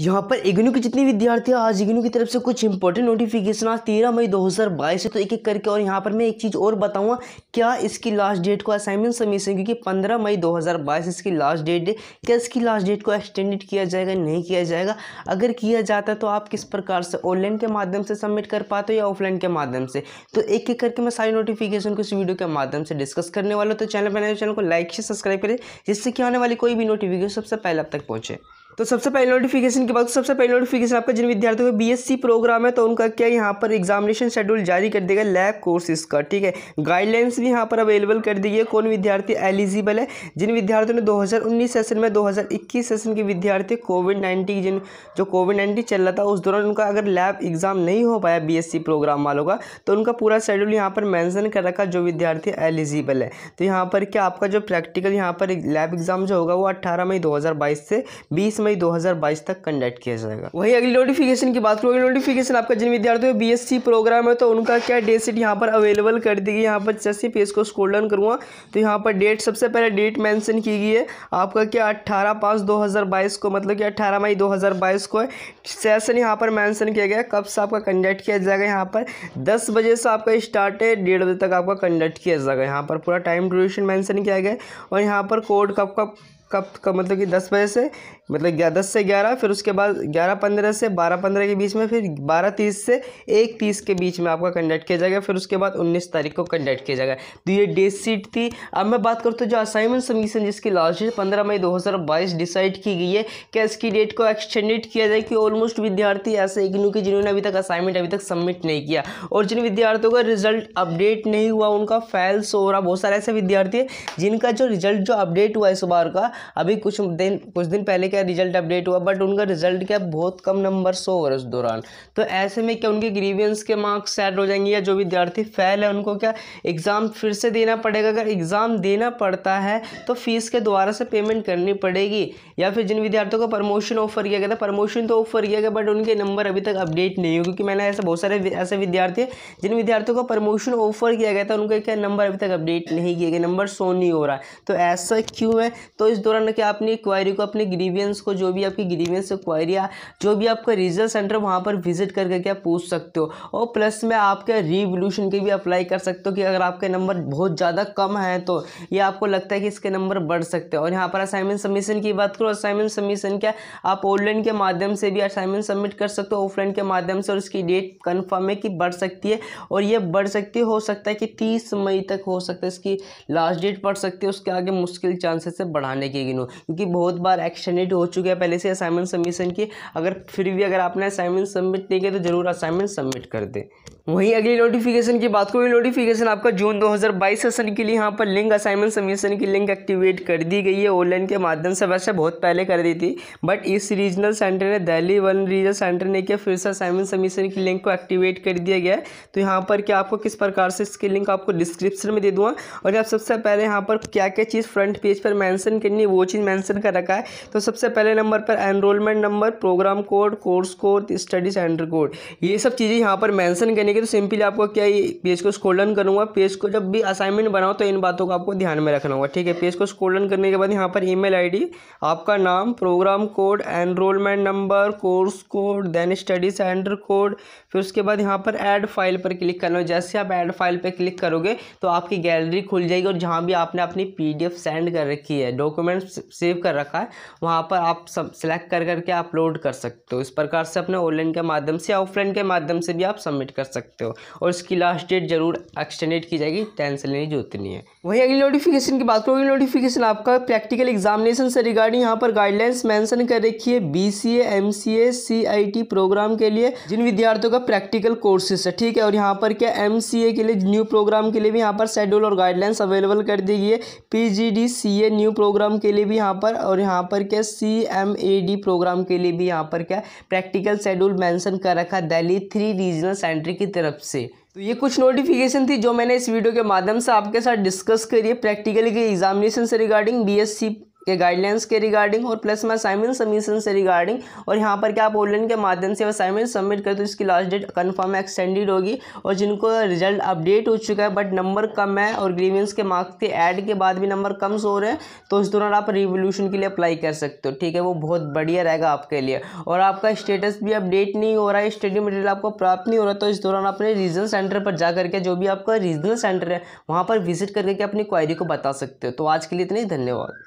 यहाँ पर इग्नू के जितने विद्यार्थियों आज इग्नू की तरफ से कुछ इंपॉर्टेंट नोटिफिकेशन आज तेरह मई 2022 बाईस तो एक एक करके और यहाँ पर मैं एक चीज़ और बताऊँगा क्या इसकी लास्ट डेट को असाइनमेंट सबमिशन क्योंकि 15 मई 2022 इसकी लास्ट डेट है क्या इसकी लास्ट डेट को एक्सटेंडेड किया जाएगा नहीं किया जाएगा अगर किया जाता है तो आप किस प्रकार से ऑनलाइन के माध्यम से सबमिट कर पाते हो या ऑफलाइन के माध्यम से तो एक एक करके मैं सारी नोटिफिकेशन को इस वीडियो के माध्यम से डिस्कस करने वाला तो चैनल बनाए चैनल को लाइक से सब्सक्राइब करें जिससे कि आने वाली कोई भी नोटिफिकेशन सबसे पहले अब तक पहुँचे तो सबसे पहले नोटिफिकेशन की बात सबसे पहले नोटिफिकेशन आपका जिन विद्यार्थियों का बीएससी प्रोग्राम है तो उनका क्या यहाँ पर एग्जामिनेशन शेड्यूल जारी कर देगा लैब कोर्सेज का ठीक है गाइडलाइंस भी यहाँ पर अवेलेबल कर दी है कौन विद्यार्थी एलिजिबल है जिन विद्यार्थियों ने 2019 सेशन में 2021 सेशन के विद्यार्थी कोविड नाइन्टीन जिन जो कोविड नाइन्टीन चल रहा था उस दौरान उनका अगर लैब एग्जाम नहीं हो पाया बी प्रोग्राम वालों का तो उनका पूरा शेड्यूल यहाँ पर मैंसन कर रखा जो विद्यार्थी एलिजिबल है तो यहाँ पर क्या आपका जो प्रैक्टिकल यहाँ पर लैब एग्जाम जो होगा वो अट्ठारह मई दो से बीस मई 2022 तक कंडक्ट किया जाएगा वहीं अगली नोटिफिकेशन की बात करूँगी नोटिफिकेशन आपका जिन विद्यार्थियों बी एस प्रोग्राम है तो उनका क्या डेट सीट यहाँ पर अवेलेबल कर दी गई यहाँ पर जैसे पेज को स्कोल डाउन करूँगा तो यहाँ पर डेट सबसे पहले डेट मैंसन की गई है आपका क्या अट्ठारह पाँच दो को मतलब कि अट्ठारह मई दो को सेशन यहाँ पर मैंसन किया गया कब से आपका कंडक्ट किया जाएगा यहाँ पर दस बजे से आपका स्टार्ट है डेढ़ बजे तक आपका कंडक्ट किया जाएगा यहाँ पर पूरा टाइम ड्यूरेशन मैंसन किया गया और यहाँ पर कोड कब कब कब का मतलब कि दस बजे से मतलब दस से ग्यारह फिर उसके बाद ग्यारह पंद्रह से बारह पंद्रह के बीच में फिर बारह तीस से एक तीस के बीच में आपका कंडक्ट किया जाएगा फिर उसके बाद उन्नीस तारीख को कंडक्ट किया जाएगा तो ये डेट सीट थी अब मैं बात करता हूँ तो जो असाइनमेंट समीशन जिसकी लास्ट डेट पंद्रह मई दो हज़ार बाईस डिसाइड की गई है क्या इसकी डेट को एक्सटेंडेड किया जाए कि ऑलमोस्ट विद्यार्थी ऐसे इग्नू के जिन्होंने अभी तक असाइनमेंट अभी तक सबमिट नहीं किया और जिन विद्यार्थियों का रिजल्ट अपडेट नहीं हुआ उनका फैल्स हो रहा बहुत सारे ऐसे विद्यार्थी हैं जिनका जो रिजल्ट जो अपडेट हुआ इस बार का अभी कुछ दिन कुछ दिन पहले क्या रिजल्ट अपडेट हुआ बट उनका रिजल्ट क्या बहुत कम नंबर शो हो रहा है उस दौरान तो ऐसे में क्या उनके ग्रीवियंस के मार्क्स सेट हो जाएंगे या जो विद्यार्थी फेल है उनको क्या एग्ज़ाम फिर से देना पड़ेगा अगर एग्ज़ाम देना पड़ता है तो फीस के द्वारा से पेमेंट करनी पड़ेगी या फिर जिन विद्यार्थियों को प्रमोशन ऑफर किया गया था प्रमोशन तो ऑफर किया गया बट उनके नंबर अभी तक अपडेट नहीं हुए क्योंकि मैंने ऐसे बहुत सारे ऐसे विद्यार्थी हैं जिन विद्यार्थियों को प्रमोशन ऑफर किया गया था उनका क्या नंबर अभी तक अपडेट नहीं किए गए नंबर शो नहीं हो रहा है तो ऐसा क्यों है तो इस दौरान क्या अपनी क्वायरी को अपने ग्रीवियंस को जो भी आपकी ग्रीवियंस क्वायरी या जो भी आपका रिजल्ट सेंटर वहाँ पर विजिट करके क्या पूछ सकते हो और प्लस में आपके रिवोल्यूशन के भी अप्लाई कर सकते हो कि अगर आपके नंबर बहुत ज़्यादा कम हैं तो ये आपको लगता है कि इसके नंबर बढ़ सकते हैं और यहाँ पर असाइनमेंट सबमिशन की बात करो असाइनमेंट सबमिशन क्या आप ऑनलाइन के माध्यम से भी असाइनमेंट सबमिट कर सकते हो ऑफलाइन के माध्यम से और इसकी डेट कन्फर्म है कि बढ़ सकती है और ये बढ़ सकती हो सकता है कि तीस मई तक हो सकता है इसकी लास्ट डेट पढ़ सकती है उसके आगे मुश्किल चांसेस है बढ़ाने की किए नो क्योंकि बहुत बार एक्सटेंडेड हो चुके हैं पहले से असाइनमेंट सबमिशन की अगर फिर भी अगर आपने असाइनमेंट सबमिट नहीं किया तो ज़रूर असाइनमेंट सबमिट कर दें वहीं अगली नोटिफिकेशन की बात करें नोटिफिकेशन आपका जून 2022 सेशन के लिए यहाँ पर लिंक असाइनमेंट सबमिशन की लिंक एक्टिवेट कर दी गई है ऑनलाइन के माध्यम से वैसे बहुत पहले कर दी थी बट इस रीजनल सेंटर ने दिल्ली वन रीजनल सेंटर ने क्या फिर से असाइनमेंट सबमिशन की लिंक को एक्टिवेट कर दिया गया तो यहाँ पर क्या आपको किस प्रकार से इसकी लिंक आपको डिस्क्रिप्शन में दे दूँगा और आप सबसे पहले यहाँ पर क्या क्या चीज़ फ्रंट पेज पर मैंसन करनी है वो चीज़ मैंसन कर रखा है तो सबसे पहले नंबर पर enrolment number programme code course code study centre code ये सब चीज़ें यहाँ पर मैंसन करने देखिए तो सिंपली आपको क्या पेज को स्कोल्डन करूँगा पेज को जब भी असाइनमेंट बनाओ तो इन बातों को आपको ध्यान में रखना होगा ठीक है पेज को स्कोल्डन करने के बाद यहाँ पर ईमेल आईडी आपका नाम programme code enrolment number course code then study centre code फिर उसके बाद यहाँ पर एड फाइल पर क्लिक करना जैसे आप एड फाइल पर क्लिक करोगे तो आपकी गैलरी खुल जाएगी और जहाँ भी आपने अपनी पी सेंड कर रखी है डॉक्यूमेंट सेव कर रखा है वहाँ पर आप सब सेलेक्ट कर करके अपलोड कर सकते हो इस प्रकार से अपने ऑनलाइन के माध्यम से या ऑफलाइन के माध्यम से भी आप सबमिट कर सकते सकते हो और इसकी लास्ट डेट जरूर एक्सटेंडेड की जाएगी टेंथ से लेनी जरूरत नहीं है वहीं अगली नोटिफिकेशन की बात करो अगली नोटिफिकेशन आपका प्रैक्टिकल एग्जामिनेशन से रिगार्डिंग यहाँ पर गाइडलाइंस मैंसन कर रखी है B C M C A C I T programme के लिए जिन विद्यार्थियों का प्रैक्टिकल कोर्सेस है ठीक है और यहाँ पर क्या एम सी ए के लिए न्यू प्रोग्राम के लिए भी यहाँ पर शेड्यूल और गाइडलाइंस अवेलेबल कर दी गई है P G D C A new programme के लिए भी यहाँ पर और यहाँ पर क्या C M A D programme के लिए भी यहाँ पर क्या प्रैक्टिकल शेड्यूल मैंसन कर रखा दिल्ली थ्री रीजनल सेंटर की तरफ से तो ये कुछ नोटिफिकेशन थी जो मैंने इस वीडियो के माध्यम से आपके साथ डिस्कस करी है प्रैक्टिकली के एग्जामिनेशन से रिगार्डिंग बीएससी के गाइडलाइंस के रिगार्डिंग और प्लस में असाइनमेंट सबमिशन से रिगार्डिंग और यहाँ पर क्या आप ऑनलाइन के माध्यम से असाइनमेंट सबमिट करें तो इसकी लास्ट डेट कन्फर्म एक्सटेंडेड होगी और जिनको रिजल्ट अपडेट हो चुका है बट नंबर कम है और ग्रीवेंस के मार्क्स के ऐड के बाद भी नंबर कम सो रहे हैं तो उस दौरान आप रिवोल्यूशन के लिए अप्लाई कर सकते हो ठीक है वो बहुत बढ़िया रहेगा आपके लिए और आपका स्टेटस भी अपडेट नहीं हो रहा है स्टडी मटेरियल आपको प्राप्त नहीं हो रहा तो इस दौरान अपने रीजनल सेंटर पर जा करके जो भी आपका रीजनल सेंटर है वहाँ पर विजिट करके अपनी क्वायरी को बता सकते हो तो आज के लिए इतने धन्यवाद